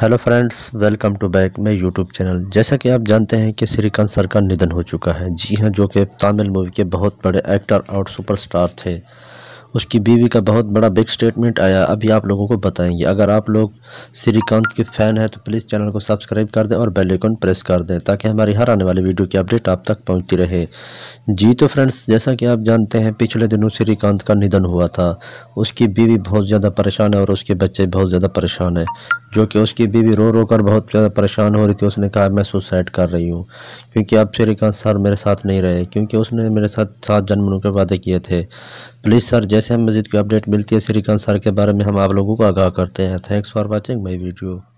hello friends welcome to back my YouTube channel जैसा कि आप जानते हैं कि श्रीकांत सर का निधन हो चुका है जी हां जो कि तमिल मूवी के बहुत बड़े एक्टर और सुपरस्टार थे उसकी बीवी का बहुत बड़ा बिग स्टेटमेंट आया अभी आप लोगों को बताएंगे अगर आप लोग श्रीकांत के फ़ैन हैं तो प्लीज़ चैनल को सब्सक्राइब कर दें और बेल आइकन प्रेस कर दें ताकि हमारी हर आने वाली वीडियो की अपडेट आप तक पहुंचती रहे जी तो फ्रेंड्स जैसा कि आप जानते हैं पिछले दिनों श्रीकांत का निधन हुआ था उसकी बीवी बहुत ज़्यादा परेशान है और उसके बच्चे बहुत ज़्यादा परेशान है जो कि उसकी बीवी रो रो कर बहुत ज़्यादा परेशान हो रही थी उसने कहा मैं सुसाइड कर रही हूँ क्योंकि अब श्रीकांत सर मेरे साथ नहीं रहे क्योंकि उसने मेरे साथ सात जन्मों के वादे किए थे प्लीज़ सर जैसे हम मजीद की अपडेट मिलती है श्रीकांत सर के बारे में हम आप लोगों को आगाह करते हैं thanks for watching my video